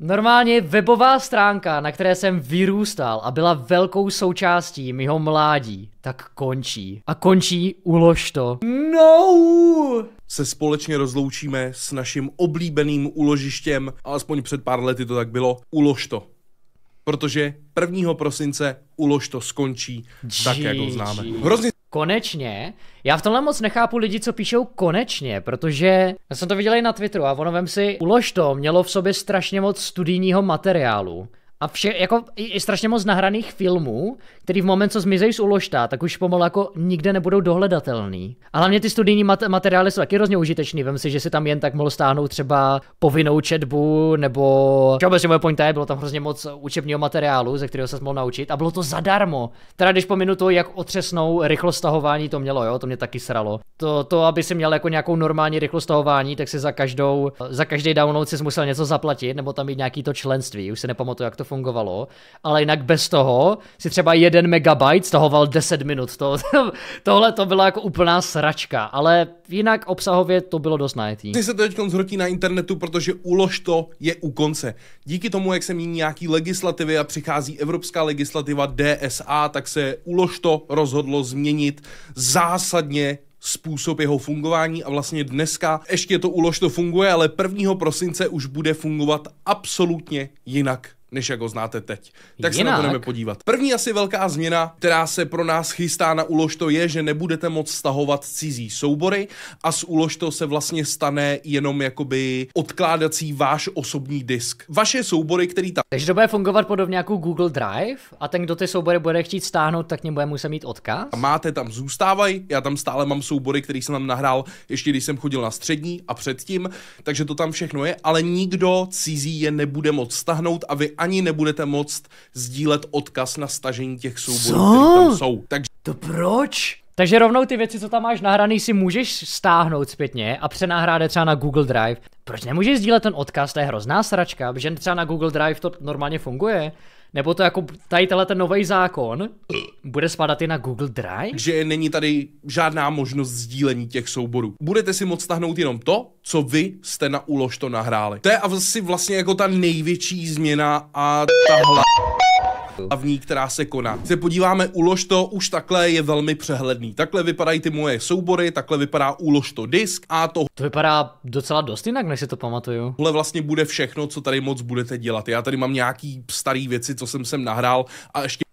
Normálně webová stránka, na které jsem vyrůstal a byla velkou součástí mého mládí, tak končí. A končí, ulož to. No! Se společně rozloučíme s naším oblíbeným uložištěm, alespoň před pár lety to tak bylo, ulož to. Protože 1. prosince ulož to skončí, G- tak jak ho známe. Hrozně konečně. Já v tomhle moc nechápu lidi, co píšou konečně, protože já jsem to viděl i na Twitteru a ono vem si, ulož to, mělo v sobě strašně moc studijního materiálu. A vše, jako i strašně moc nahraných filmů, který v moment, co zmizejí z uložta, tak už pomalu jako nikde nebudou dohledatelný. A hlavně ty studijní mat- materiály jsou taky hrozně užitečný. Vem si, že si tam jen tak mohl stáhnout třeba povinnou četbu, nebo že obecně moje pointa je, bylo tam hrozně moc učebního materiálu, ze kterého se mohl naučit a bylo to zadarmo. Teda když pominu to, jak otřesnou rychlost stahování to mělo, jo, to mě taky sralo. To, to aby si měl jako nějakou normální rychlost stahování, tak si za každou, za každý download si musel něco zaplatit, nebo tam mít nějaký to členství. Už se nepamatuju, jak to to fungovalo, ale jinak bez toho si třeba jeden megabyte stahoval 10 minut. To, tohle to byla jako úplná sračka, ale jinak obsahově to bylo dost najetý. Ty se to teď zhrotí na internetu, protože ulož to je u konce. Díky tomu, jak se mění nějaký legislativy a přichází evropská legislativa DSA, tak se ulož to rozhodlo změnit zásadně způsob jeho fungování a vlastně dneska ještě to ulož to funguje, ale 1. prosince už bude fungovat absolutně jinak než jak ho znáte teď. Tak Jinak. se na to budeme podívat. První asi velká změna, která se pro nás chystá na uložto, je, že nebudete moc stahovat cizí soubory a z uložto se vlastně stane jenom jakoby odkládací váš osobní disk. Vaše soubory, který tam. Takže to bude fungovat podobně jako Google Drive a ten, kdo ty soubory bude chtít stáhnout, tak něm bude muset mít odkaz. A máte tam zůstávaj, já tam stále mám soubory, který jsem tam nahrál ještě když jsem chodil na střední a předtím, takže to tam všechno je, ale nikdo cizí je nebude moc stahnout a vy ani nebudete moct sdílet odkaz na stažení těch souborů, které tam jsou. Takže... To proč? Takže rovnou ty věci, co tam máš nahraný, si můžeš stáhnout zpětně a přenahrát je třeba na Google Drive. Proč nemůžeš sdílet ten odkaz? To je hrozná sračka, protože třeba na Google Drive to normálně funguje. Nebo to jako tady tenhle ten nový zákon eh. bude spadat i na Google Drive? Že není tady žádná možnost sdílení těch souborů. Budete si moc stáhnout jenom to, co vy jste na úlož to nahráli. To je asi vlastně jako ta největší změna a tahle hlavní, která se koná. Se podíváme, ulož to už takhle je velmi přehledný. Takhle vypadají ty moje soubory, takhle vypadá ulož to disk a to. To vypadá docela dost jinak, než si to pamatuju. Tohle vlastně bude všechno, co tady moc budete dělat. Já tady mám nějaký starý věci, co jsem sem nahrál a ještě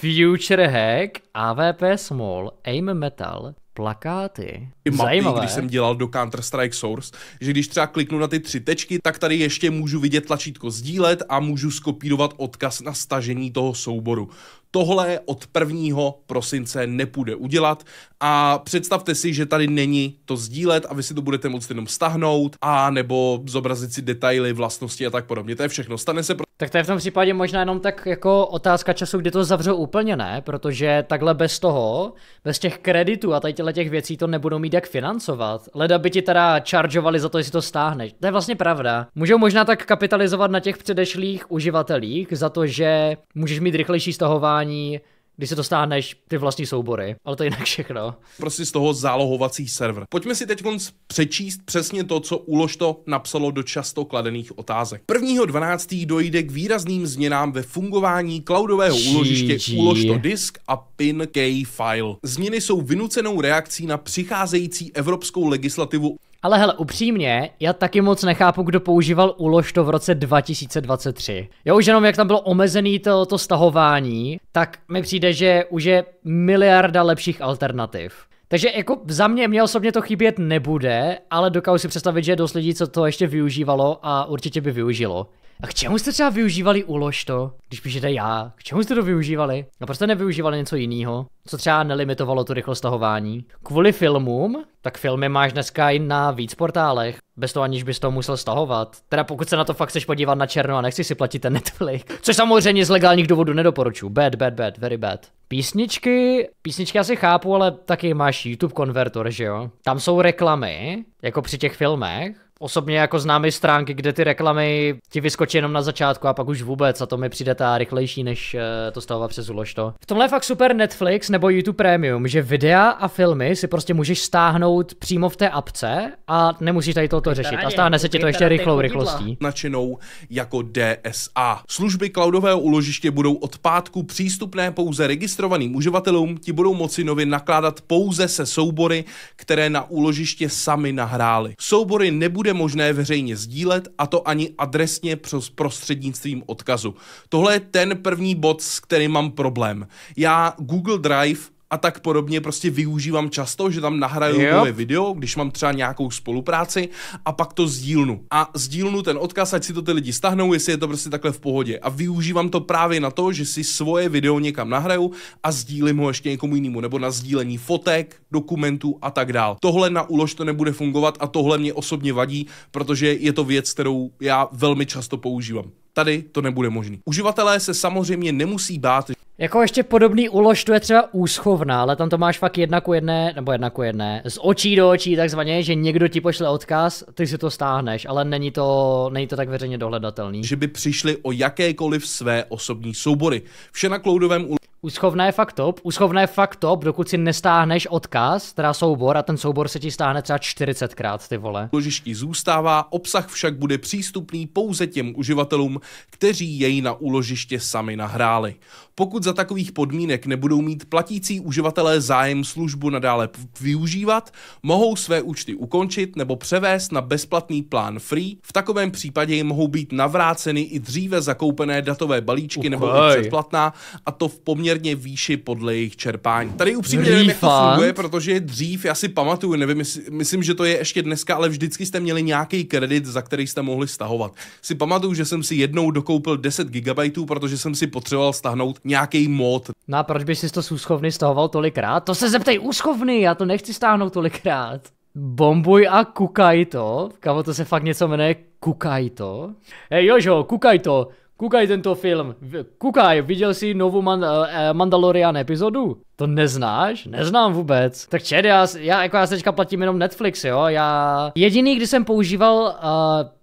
Future Hack, AVP Small, Aim Metal, plakáty. I mapy, Zajímavé. když jsem dělal do Counter-Strike Source, že když třeba kliknu na ty tři tečky, tak tady ještě můžu vidět tlačítko sdílet a můžu skopírovat odkaz na stažení toho souboru. Tohle od 1. prosince nepůjde udělat a představte si, že tady není to sdílet a vy si to budete moct jenom stahnout a nebo zobrazit si detaily, vlastnosti a tak podobně. To je všechno. Stane se pro tak to je v tom případě možná jenom tak jako otázka času, kdy to zavřou úplně, ne? Protože takhle bez toho, bez těch kreditů a tady těch věcí to nebudou mít jak financovat. Leda by ti teda chargeovali za to, jestli to stáhneš. To je vlastně pravda. Můžou možná tak kapitalizovat na těch předešlých uživatelích za to, že můžeš mít rychlejší stahování, když si dostáhneš ty vlastní soubory, ale to je jinak všechno. Prostě z toho zálohovací server. Pojďme si teď přečíst přesně to, co Ulož to napsalo do často kladených otázek. 1.12. dojde k výrazným změnám ve fungování cloudového Gigi. úložiště Ulož to disk a key file. Změny jsou vynucenou reakcí na přicházející evropskou legislativu ale hele, upřímně, já taky moc nechápu, kdo používal ulož to v roce 2023. Jo, už jenom jak tam bylo omezený to, to stahování, tak mi přijde, že už je miliarda lepších alternativ. Takže jako za mě, mě osobně to chybět nebude, ale dokážu si představit, že je dost lidí, co to ještě využívalo a určitě by využilo. A k čemu jste třeba využívali ulož to, když píšete já? K čemu jste to využívali? A no, proč jste nevyužívali něco jiného? Co třeba nelimitovalo tu rychlost stahování? Kvůli filmům? Tak filmy máš dneska i na víc portálech, bez toho aniž bys to musel stahovat. Teda pokud se na to fakt chceš podívat na černo a nechci si platit ten Netflix. Což samozřejmě z legálních důvodů nedoporučuji. Bad, bad, bad, very bad. Písničky, písničky asi chápu, ale taky máš YouTube konvertor, že jo? Tam jsou reklamy, jako při těch filmech, osobně jako známy stránky, kde ty reklamy ti vyskočí jenom na začátku a pak už vůbec a to mi přijde ta rychlejší, než eh, to stává přes ulož to. V tomhle je fakt super Netflix nebo YouTube Premium, že videa a filmy si prostě můžeš stáhnout přímo v té apce a nemusíš tady toto řešit a stáhne se ti to ještě rychlou rychlostí. Načinou jako DSA. Služby cloudového uložiště budou od pátku přístupné pouze registrovaným uživatelům, ti budou moci nově nakládat pouze se soubory, které na úložiště sami nahráli. Soubory nebude nebude možné veřejně sdílet, a to ani adresně přes prostřednictvím odkazu. Tohle je ten první bod, s kterým mám problém. Já Google Drive a tak podobně prostě využívám často, že tam nahraju yep. nové video, když mám třeba nějakou spolupráci a pak to sdílnu. A sdílnu ten odkaz, ať si to ty lidi stahnou, jestli je to prostě takhle v pohodě. A využívám to právě na to, že si svoje video někam nahraju a sdílím ho ještě někomu jinému, nebo na sdílení fotek, dokumentů a tak dál. Tohle na ulož to nebude fungovat a tohle mě osobně vadí, protože je to věc, kterou já velmi často používám. Tady to nebude možné. Uživatelé se samozřejmě nemusí bát. Jako ještě podobný ulož, tu je třeba úschovna, ale tam to máš fakt jedna ku jedné, nebo jedna ku jedné, z očí do očí takzvaně, že někdo ti pošle odkaz, ty si to stáhneš, ale není to, není to tak veřejně dohledatelný. Že by přišli o jakékoliv své osobní soubory. Vše na cloudovém ulož Úschovna je fakt top. Úschovna je fakt top, dokud si nestáhneš odkaz, teda soubor, a ten soubor se ti stáhne třeba 40krát, ty vole. Ložiští zůstává, obsah však bude přístupný pouze těm uživatelům, kteří jej na úložiště sami nahráli. Pokud za takových podmínek nebudou mít platící uživatelé zájem službu nadále využívat, mohou své účty ukončit nebo převést na bezplatný plán free. V takovém případě jim mohou být navráceny i dříve zakoupené datové balíčky Uchaj. nebo předplatná, a to v poměru poměrně výši podle jejich čerpání. Tady upřímně nevím, jak to funguje, protože dřív, já si pamatuju, nevím, myslím, že to je ještě dneska, ale vždycky jste měli nějaký kredit, za který jste mohli stahovat. Si pamatuju, že jsem si jednou dokoupil 10 GB, protože jsem si potřeboval stahnout nějaký mod. No a proč bys si to z úschovny stahoval tolikrát? To se zeptej úschovny, já to nechci stáhnout tolikrát. Bombuj a kukaj to. Kamo, to se fakt něco jmenuje Kukaj to. Hej Jožo, kukaj to. Kukaj tento film. Kukaj, viděl jsi novou man- eh, Mandalorian epizodu? To neznáš? Neznám vůbec. Tak čed, já, já, jako já se teďka platím jenom Netflix, jo? Já... Jediný, kdy jsem používal uh,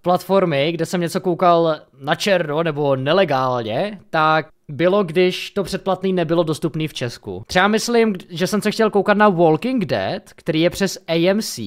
platformy, kde jsem něco koukal na černo nebo nelegálně, tak bylo, když to předplatný nebylo dostupný v Česku. Třeba myslím, že jsem se chtěl koukat na Walking Dead, který je přes AMC,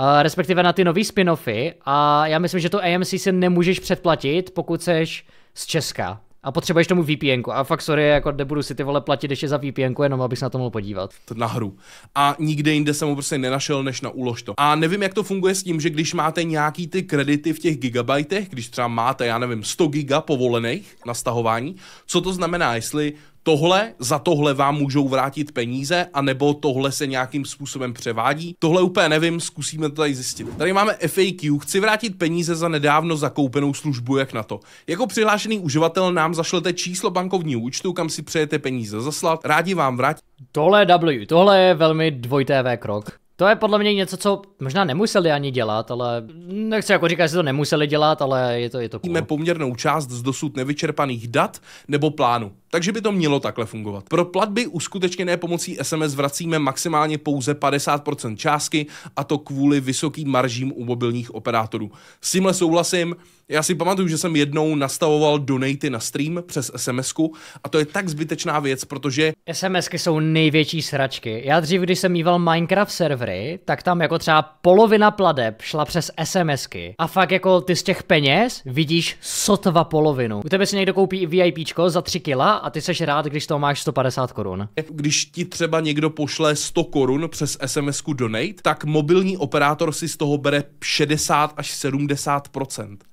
Uh, eh, respektive na ty nový spin-offy a já myslím, že to AMC si nemůžeš předplatit, pokud seš z Česka a potřebuješ tomu VPN. -ku. A fakt sorry, jako nebudu si ty vole platit ještě za VPN, jenom abych se na to mohl podívat. Na hru. A nikde jinde jsem ho prostě nenašel, než na uložto. A nevím, jak to funguje s tím, že když máte nějaký ty kredity v těch gigabajtech, když třeba máte, já nevím, 100 giga povolených na stahování, co to znamená, jestli tohle, za tohle vám můžou vrátit peníze, anebo tohle se nějakým způsobem převádí. Tohle úplně nevím, zkusíme to tady zjistit. Tady máme FAQ, chci vrátit peníze za nedávno zakoupenou službu, jak na to. Jako přihlášený uživatel nám zašlete číslo bankovního účtu, kam si přejete peníze zaslat, rádi vám vrátí. Tohle je W, tohle je velmi dvojtévé krok. To je podle mě něco, co možná nemuseli ani dělat, ale nechci jako říkat, že to nemuseli dělat, ale je to, je to cool. poměrnou část z dosud nevyčerpaných dat nebo plánu. Takže by to mělo takhle fungovat. Pro platby uskutečněné pomocí SMS vracíme maximálně pouze 50% částky a to kvůli vysokým maržím u mobilních operátorů. S tímhle souhlasím, já si pamatuju, že jsem jednou nastavoval donaty na stream přes sms a to je tak zbytečná věc, protože... SMSky jsou největší sračky. Já dřív, když jsem mýval Minecraft server, servery, tak tam jako třeba polovina pladeb šla přes SMSky. A fakt jako ty z těch peněz vidíš sotva polovinu. U tebe si někdo koupí VIP za 3 kila a ty seš rád, když to máš 150 korun. Když ti třeba někdo pošle 100 korun přes SMSku donate, tak mobilní operátor si z toho bere 60 až 70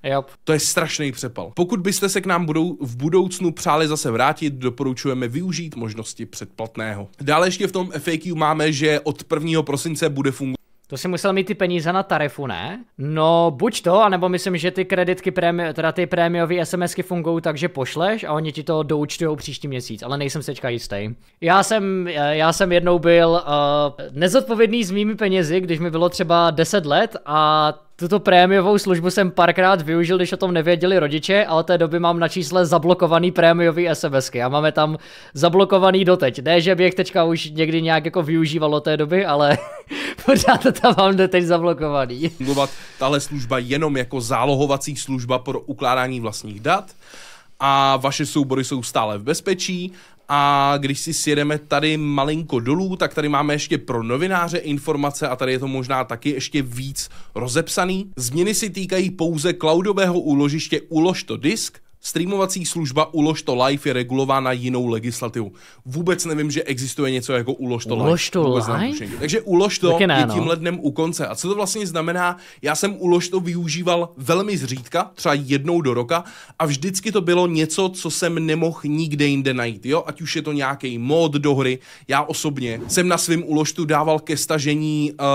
Yep. To je strašný přepal. Pokud byste se k nám budou v budoucnu přáli zase vrátit, doporučujeme využít možnosti předplatného. Dále ještě v tom FAQ máme, že od 1. prosince sice bude fungovat. To si musel mít ty peníze na tarifu, ne? No, buď to, anebo myslím, že ty kreditky, prémi, teda ty prémiové SMSky fungují tak, že pošleš a oni ti to doučtují příští měsíc, ale nejsem se teďka jistý. Já jsem, já jsem jednou byl uh, nezodpovědný s mými penězi, když mi bylo třeba 10 let a tuto prémiovou službu jsem párkrát využil, když o tom nevěděli rodiče, ale té doby mám na čísle zablokovaný prémiový SMSky a máme tam zablokovaný doteď. Ne, že bych teďka už někdy nějak jako využívalo té doby, ale pořád to tam mám doteď zablokovaný. Fungovat tahle služba jenom jako zálohovací služba pro ukládání vlastních dat a vaše soubory jsou stále v bezpečí a když si sjedeme tady malinko dolů, tak tady máme ještě pro novináře informace a tady je to možná taky ještě víc rozepsaný. Změny si týkají pouze cloudového úložiště Ulož to disk, Streamovací služba Ulož to live je regulována jinou legislativou. Vůbec nevím, že existuje něco jako Ulož to Ulož to live? Takže Ulož to Taky ne, je no. tímhle dnem u konce. A co to vlastně znamená? Já jsem Ulož to využíval velmi zřídka, třeba jednou do roka a vždycky to bylo něco, co jsem nemohl nikde jinde najít. Jo? Ať už je to nějaký mod do hry. Já osobně jsem na svém Uložtu dával ke stažení uh,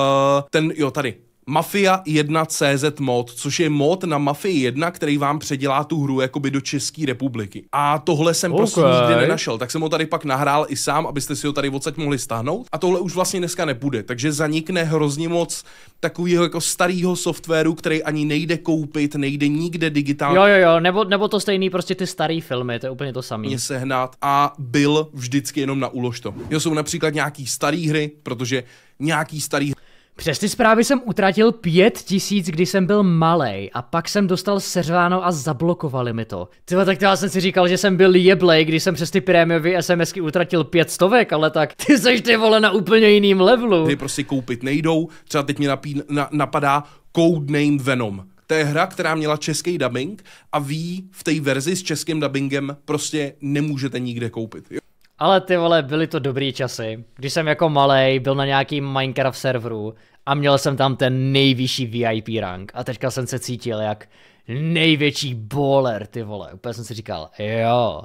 ten, jo tady, Mafia 1 CZ mod, což je mod na Mafii 1, který vám předělá tu hru jakoby do České republiky. A tohle jsem okay. prostě nikdy nenašel, tak jsem ho tady pak nahrál i sám, abyste si ho tady odsaď mohli stáhnout. A tohle už vlastně dneska nepůjde, takže zanikne hrozně moc takového jako starého softwaru, který ani nejde koupit, nejde nikde digitálně. Jo, jo, jo, nebo, nebo to stejný prostě ty staré filmy, to je úplně to samé. Mě sehnat a byl vždycky jenom na ulož to. Jo, jsou například nějaký staré hry, protože nějaký starý hry přes ty zprávy jsem utratil pět tisíc, když jsem byl malý, a pak jsem dostal seřváno a zablokovali mi to. Tyhle, tak já jsem si říkal, že jsem byl jeblej, když jsem přes ty prémiový SMSky utratil pět stovek, ale tak ty seš ty vole na úplně jiným levelu. Ty prostě koupit nejdou, třeba teď mě napí, na, napadá Codename Venom. To je hra, která měla český dubbing a ví v té verzi s českým dubbingem prostě nemůžete nikde koupit. Jo? Ale ty vole, byly to dobrý časy. Když jsem jako malej byl na nějakým Minecraft serveru a měl jsem tam ten nejvyšší VIP rank a teďka jsem se cítil jak největší bowler, ty vole. Úplně jsem si říkal, jo,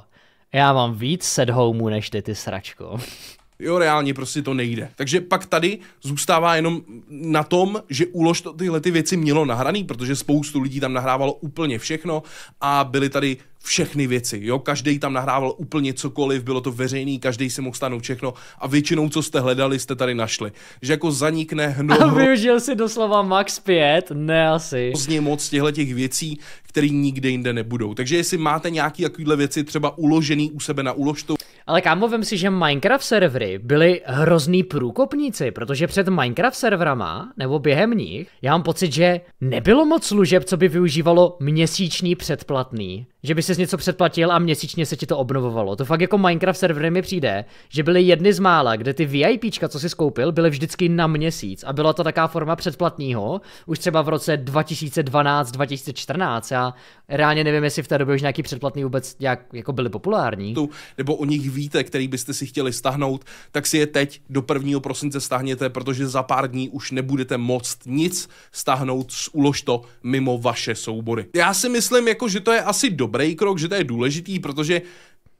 já mám víc homeů než ty, ty sračko. Jo, reálně prostě to nejde. Takže pak tady zůstává jenom na tom, že Ulož to, tyhle ty věci mělo nahraný, protože spoustu lidí tam nahrávalo úplně všechno a byly tady všechny věci. Jo? Každý tam nahrával úplně cokoliv, bylo to veřejný, každý si mohl stanout všechno a většinou, co jste hledali, jste tady našli. Že jako zanikne hno. A využil si doslova Max 5? Ne asi. Pozdě moc těchto těch věcí, které nikde jinde nebudou. Takže jestli máte nějaké takovéhle věci třeba uložený u sebe na uložtu, ale kámo, vem si, že Minecraft servery byly hrozný průkopníci, protože před Minecraft serverama, nebo během nich, já mám pocit, že nebylo moc služeb, co by využívalo měsíční předplatný. Že by se jsi něco předplatil a měsíčně se ti to obnovovalo. To fakt jako Minecraft servery mi přijde, že byly jedny z mála, kde ty VIPčka, co si skoupil, byly vždycky na měsíc a byla to taká forma předplatního. už třeba v roce 2012, 2014. Já reálně nevím, jestli v té době už nějaký předplatný vůbec nějak jako byly populární. Nebo o nich víte, který byste si chtěli stahnout, tak si je teď do 1. prosince stahněte, protože za pár dní už nebudete moct nic stahnout, ulož to mimo vaše soubory. Já si myslím, jako, že to je asi dobrý krok krok, že to je důležitý, protože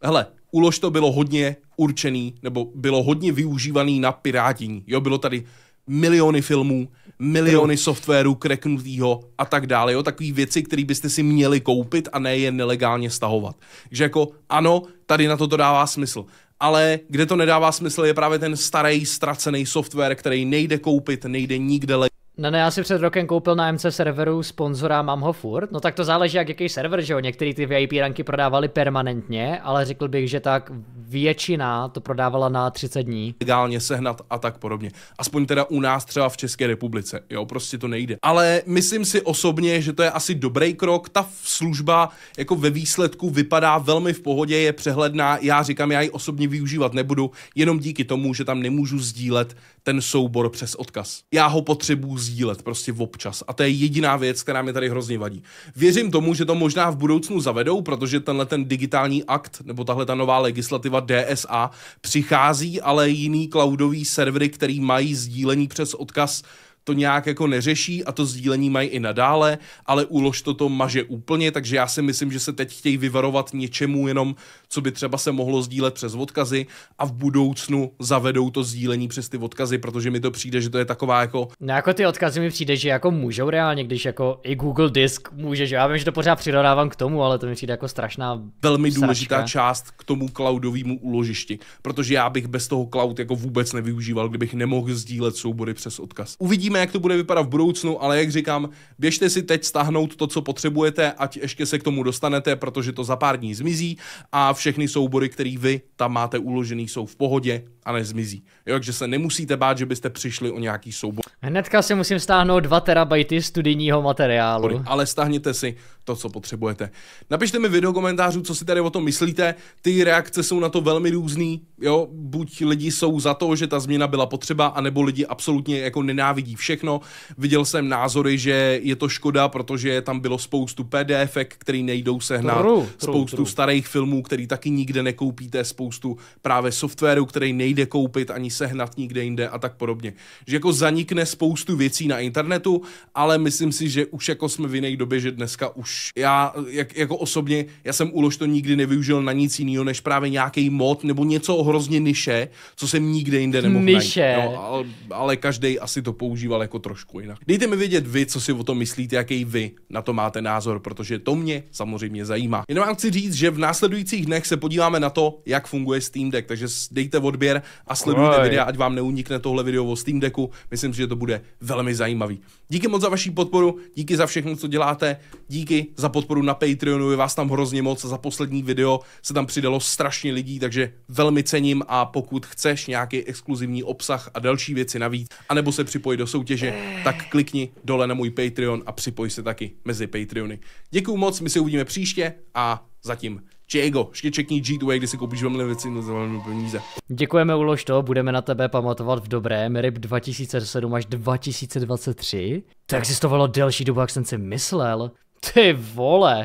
hele, ulož to bylo hodně určený, nebo bylo hodně využívaný na pirátění. Jo, bylo tady miliony filmů, miliony softwaru kreknutýho a tak dále. Jo, takový věci, které byste si měli koupit a ne je nelegálně stahovat. Takže jako ano, tady na to to dává smysl. Ale kde to nedává smysl je právě ten starý, ztracený software, který nejde koupit, nejde nikde legálně No ne, já si před rokem koupil na MC serveru sponzora, mám ho furt. No tak to záleží, jak jaký server, že jo. Některý ty VIP ranky prodávali permanentně, ale řekl bych, že tak většina to prodávala na 30 dní. Legálně sehnat a tak podobně. Aspoň teda u nás třeba v České republice, jo, prostě to nejde. Ale myslím si osobně, že to je asi dobrý krok. Ta služba jako ve výsledku vypadá velmi v pohodě, je přehledná. Já říkám, já ji osobně využívat nebudu, jenom díky tomu, že tam nemůžu sdílet ten soubor přes odkaz. Já ho potřebuji sdílet prostě občas. A to je jediná věc, která mě tady hrozně vadí. Věřím tomu, že to možná v budoucnu zavedou, protože tenhle ten digitální akt nebo tahle ta nová legislativa DSA přichází, ale jiný cloudový servery, který mají sdílení přes odkaz to nějak jako neřeší a to sdílení mají i nadále, ale úlož to to maže úplně, takže já si myslím, že se teď chtějí vyvarovat něčemu jenom, co by třeba se mohlo sdílet přes odkazy a v budoucnu zavedou to sdílení přes ty odkazy, protože mi to přijde, že to je taková jako... No jako ty odkazy mi přijde, že jako můžou reálně, když jako i Google Disk může, že já vím, že to pořád přirodávám k tomu, ale to mi přijde jako strašná Velmi sračka. důležitá část k tomu cloudovému úložišti, protože já bych bez toho cloud jako vůbec nevyužíval, kdybych nemohl sdílet soubory přes odkaz. Uvidíme Uvidíme, jak to bude vypadat v budoucnu, ale jak říkám, běžte si teď stáhnout to, co potřebujete, ať ještě se k tomu dostanete, protože to za pár dní zmizí a všechny soubory, které vy tam máte uložený, jsou v pohodě, a nezmizí. Jo, takže se nemusíte bát, že byste přišli o nějaký soubor. Hnedka si musím stáhnout 2 terabajty studijního materiálu. Ale stáhněte si to, co potřebujete. Napište mi video komentářů, co si tady o tom myslíte. Ty reakce jsou na to velmi různý. Jo, buď lidi jsou za to, že ta změna byla potřeba, anebo lidi absolutně jako nenávidí všechno. Viděl jsem názory, že je to škoda, protože tam bylo spoustu PDF, který nejdou sehnat, true, true, spoustu true. starých filmů, který taky nikde nekoupíte, spoustu právě softwaru, který nejde nejde koupit ani sehnat nikde jinde a tak podobně. Že jako zanikne spoustu věcí na internetu, ale myslím si, že už jako jsme v jiné době, že dneska už já jak, jako osobně, já jsem ulož to nikdy nevyužil na nic jiného, než právě nějaký mod nebo něco hrozně niše, co jsem nikde jinde nemohl niše. najít. No, ale, ale každý asi to používal jako trošku jinak. Dejte mi vědět vy, co si o tom myslíte, jaký vy na to máte názor, protože to mě samozřejmě zajímá. Jenom vám chci říct, že v následujících dnech se podíváme na to, jak funguje Steam Deck, takže dejte odběr a sledujte videa, ať vám neunikne tohle video o Steam Decku. Myslím si, že to bude velmi zajímavý. Díky moc za vaši podporu, díky za všechno, co děláte, díky za podporu na Patreonu, je vás tam hrozně moc a za poslední video se tam přidalo strašně lidí, takže velmi cením a pokud chceš nějaký exkluzivní obsah a další věci navíc, anebo se připojit do soutěže, tak klikni dole na můj Patreon a připoj se taky mezi Patreony. Děkuji moc, my se uvidíme příště a zatím Čego, štěčekní G2, kdy si koupíš velmi věci no, za peníze. Děkujeme Ulož to, budeme na tebe pamatovat v dobrém, RIP 2007 až 2023. To existovalo delší dobu, jak jsem si myslel. Ty vole.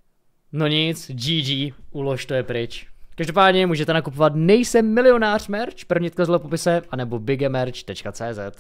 No nic, GG, Ulož to je pryč. Každopádně můžete nakupovat Nejsem milionář merch, první tkazle v popise, anebo bigemerch.cz.